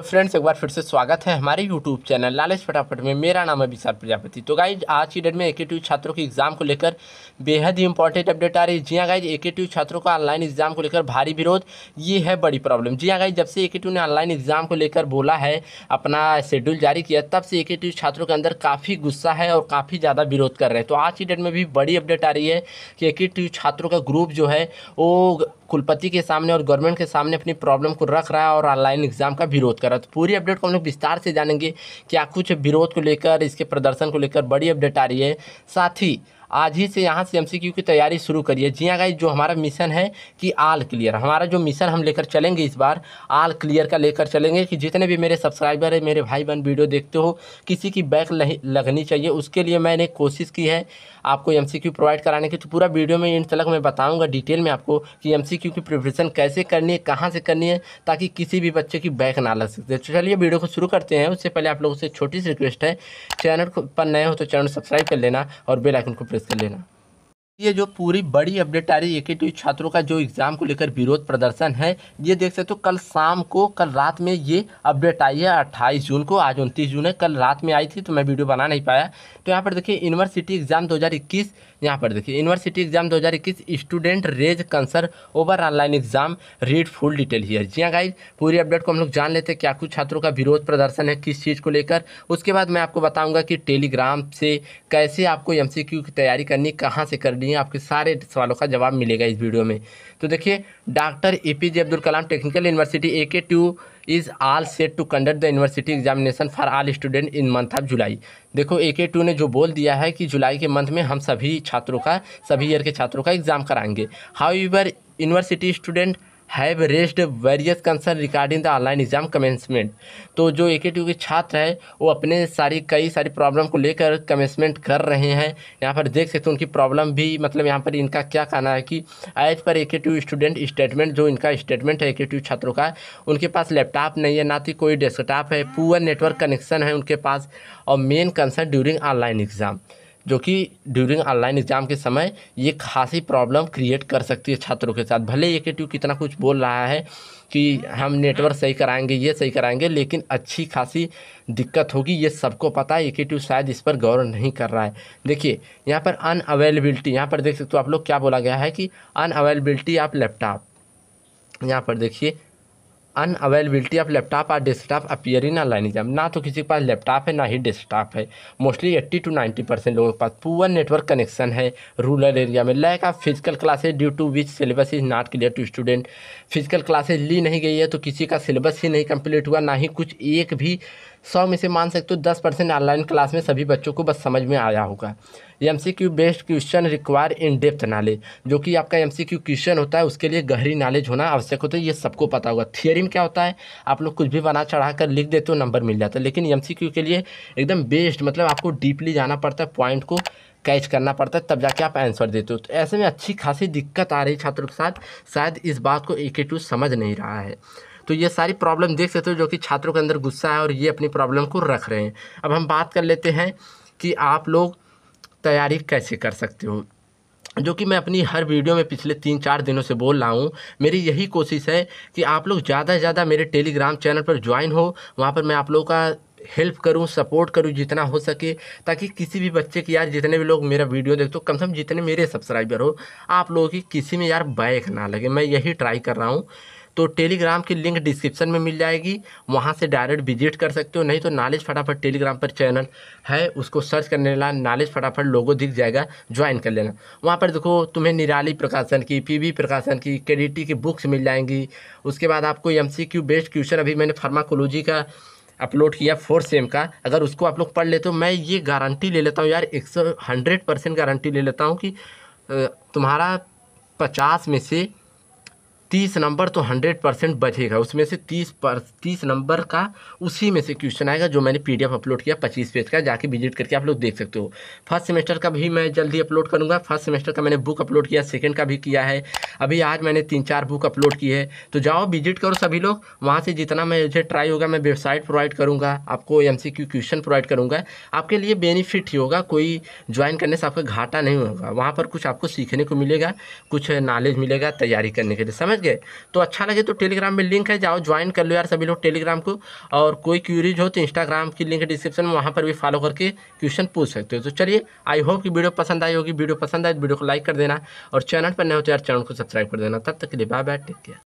तो फ्रेंड्स एक बार फिर से स्वागत है हमारे यूट्यूब चैनल लालेश फटाफट में मेरा नाम है विशाल प्रजापति तो गाइज आज की डेट में ए छात्रों के एग्जाम को लेकर बेहद ही इंपॉर्टेंट अपडेट आ रही है जी हाँ गाइज ए छात्रों का ऑनलाइन एग्जाम को लेकर भारी विरोध ये है बड़ी प्रॉब्लम जी हाँ गाइज जब से ए ने ऑनलाइन एग्जाम को लेकर बोला है अपना शेड्यूल जारी किया तब से ए छात्रों के अंदर काफ़ी गुस्सा है और काफ़ी ज़्यादा विरोध कर रहे हैं तो आज की डेट में भी बड़ी अपडेट आ रही है कि ए छात्रों का ग्रुप जो है वो कुलपति के सामने और गवर्नमेंट के सामने अपनी प्रॉब्लम को रख रहा है और ऑनलाइन एग्जाम का विरोध कर रहा है तो पूरी अपडेट को हम लोग विस्तार से जानेंगे क्या कुछ विरोध को लेकर इसके प्रदर्शन को लेकर बड़ी अपडेट आ रही है साथ ही आज ही से यहाँ से एम की तैयारी शुरू करिए जी हाँ गाइज जो हमारा मिशन है कि आल क्लियर हमारा जो मिशन हम लेकर चलेंगे इस बार आल क्लियर का लेकर चलेंगे कि जितने भी मेरे सब्सक्राइबर है मेरे भाई बहन वीडियो देखते हो किसी की बैक लगनी चाहिए उसके लिए मैंने कोशिश की है आपको एम प्रोवाइड कराने की तो पूरा वीडियो में इन तलक मैं बताऊँगा डिटेल में आपको कि एम की प्रिपरेशन कैसे करनी है कहाँ से करनी है ताकि किसी भी बच्चे की बैक ना लग सकते तो चलिए वीडियो को शुरू करते हैं उससे पहले आप लोगों से छोटी सी रिक्वेस्ट है चैनल पर नए हो तो चैनल सब्सक्राइब कर लेना और बेलाइकन को प्रेस escalera. ये जो पूरी बड़ी अपडेट आ रही है कि तो छात्रों का जो एग्ज़ाम को लेकर विरोध प्रदर्शन है ये देख सकते हो तो कल शाम को कल रात में ये अपडेट आई है 28 जून को आज 29 जून है कल रात में आई थी तो मैं वीडियो बना नहीं पाया तो यहाँ पर देखिए यूनिवर्सिटी एग्ज़ाम 2021 यहाँ पर देखिए university exam 2021 student raise concern over online exam read full detail here जी हाँ गाइज पूरी अपडेट को हम लोग जान लेते हैं क्या कुछ छात्रों का विरोध प्रदर्शन है किस चीज़ को लेकर उसके बाद मैं आपको बताऊँगा कि टेलीग्राम से कैसे आपको एम की तैयारी करनी कहाँ से करनी चाहिए आपके सारे सवालों का जवाब मिलेगा इस वीडियो में तो देखिए doctor A P J Abdul Kalam technical university A K T U is all set to conduct the university examination for all student in month of July देखो ए के टू ने जो बोल दिया है कि जुलाई के मंथ में हम सभी छात्रों का सभी ईयर के छात्रों का एग्ज़ाम कराएंगे how your university student have raised various concern regarding the online exam commencement तो जो ए के के छात्र है वो अपने सारी कई सारी प्रॉब्लम को लेकर कमेंसमेंट कर रहे हैं यहाँ पर देख सकते हैं उनकी प्रॉब्लम भी मतलब यहाँ पर इनका क्या कहना है कि एज पर ए के स्टूडेंट स्टेटमेंट जो इनका स्टेटमेंट है ए के छात्रों का उनके पास लैपटॉप नहीं है ना तो कोई डेस्कटॉप है पुअर नेटवर्क कनेक्शन है उनके पास और main concern during online exam जो कि ड्यूरिंग ऑनलाइन एग्ज़ाम के समय ये खासी प्रॉब्लम क्रिएट कर सकती है छात्रों के साथ भले ये के कितना कुछ बोल रहा है कि हम नेटवर्क सही कराएंगे ये सही कराएंगे लेकिन अच्छी खासी दिक्कत होगी ये सबको पता है ए के शायद इस पर गौर नहीं कर रहा है देखिए यहाँ पर अनअवेलेबिलिटी यहाँ पर देख सकते हो आप लोग क्या बोला गया है कि अनअवेलेबिलिटी ऑफ लैपटॉप यहाँ पर देखिए अन अवेलेबिलिटी ऑफ लैपटॉप और desktop appear in online exam ना तो किसी के पास लैपटॉप है ना ही डेस्कटॉप है mostly eighty to ninety percent लोगों के पास पुअर नेटवर्क कनेक्शन है रूरल एरिया में lack of physical classes due to which syllabus is not clear to student physical classes ली नहीं गई है तो किसी का सिलेबस ही नहीं कम्प्लीट हुआ ना ही कुछ एक भी सौ में से मान सकते हो दस परसेंट ऑनलाइन क्लास में सभी बच्चों को बस समझ में आया होगा M C Q based question require in depth knowledge जो कि आपका एम सी क्यू क्वेश्चन होता है उसके लिए गहरी नॉलेज होना आवश्यक होता है ये सबको पता होगा थियरी में क्या होता है आप लोग कुछ भी बना चढ़ा कर लिख देते हो नंबर मिल जाता है लेकिन एम सी क्यू के लिए एकदम बेस्ड मतलब आपको डीपली जाना पड़ता है पॉइंट को कैच करना पड़ता है तब जाके आप आंसर देते हो तो ऐसे में अच्छी खासी दिक्कत आ रही छात्रों के साथ शायद इस बात को एक समझ नहीं रहा है तो ये सारी प्रॉब्लम देख सकते हो जो कि छात्रों के अंदर गुस्सा है और ये अपनी प्रॉब्लम को रख रहे हैं अब हम बात कर लेते हैं कि आप लोग तैयारी कैसे कर सकते हो जो कि मैं अपनी हर वीडियो में पिछले तीन चार दिनों से बोल रहा हूँ मेरी यही कोशिश है कि आप लोग ज़्यादा से ज़्यादा मेरे टेलीग्राम चैनल पर ज्वाइन हो वहाँ पर मैं आप लोगों का हेल्प करूं सपोर्ट करूं जितना हो सके ताकि किसी भी बच्चे की यार जितने भी लोग मेरा वीडियो देखते हो कम से कम जितने मेरे सब्सक्राइबर हो आप लोगों की किसी में यार बैक ना लगे मैं यही ट्राई कर रहा हूँ तो टेलीग्राम की लिंक डिस्क्रिप्शन में मिल जाएगी वहाँ से डायरेक्ट विजिट कर सकते हो नहीं तो नॉलेज फटाफट टेलीग्राम पर चैनल है उसको सर्च करने ला नॉलेज फटाफट लोगों दिख जाएगा ज्वाइन कर लेना वहाँ पर देखो तुम्हें निराली प्रकाशन की पी प्रकाशन की के की बुक्स मिल जाएंगी उसके बाद आपको एम बेस्ड क्वेश्चन अभी मैंने फार्माकोलॉजी का अपलोड किया फोर सेम का अगर उसको आप लोग पढ़ लेते हो मैं ये गारंटी ले लेता हूँ यार एक सौ हंड्रेड परसेंट गारंटी ले लेता हूँ कि तुम्हारा पचास में से तीस नंबर तो हंड्रेड परसेंट बचेगा उसमें से तीस पर तीस नंबर का उसी में से क्वेश्चन आएगा जो मैंने पीडीएफ अपलोड किया पच्चीस पेज का जाके विजिट करके आप लोग देख सकते हो फर्स्ट सेमेस्टर का भी मैं जल्दी अपलोड करूँगा फर्स्ट सेमेस्टर का मैंने बुक अपलोड किया सेकेंड का भी किया है अभी आज मैंने तीन चार बुक अपलोड की है तो जाओ विजिट करो सभी लोग वहाँ से जितना मैं मुझे ट्राई होगा मैं वेबसाइट प्रोवाइड करूँगा आपको एम क्वेश्चन प्रोवाइड करूँगा आपके लिए बेनिफिट ही होगा कोई ज्वाइन करने से आपका घाटा नहीं होगा वहाँ पर कुछ आपको सीखने को मिलेगा कुछ नॉलेज मिलेगा तैयारी करने के लिए समझ गए तो अच्छा लगे तो टेलीग्राम में लिंक है जाओ ज्वाइन कर लो यार सभी लोग टेलीग्राम को और कोई क्यूरीज हो तो इंस्टाग्राम की लिंक डिस्क्रिप्शन में वहाँ पर भी फॉलो करके क्वेश्चन पूछ सकते हो तो चलिए आई होप कि वीडियो पसंद आई होगी वीडियो पसंद आए तो वीडियो को लाइक कर देना और चैनल पर नहीं हो तो यार चैनल को सब्सक्राइब कर देना तब तक के लिए बाय बाय टेक केयर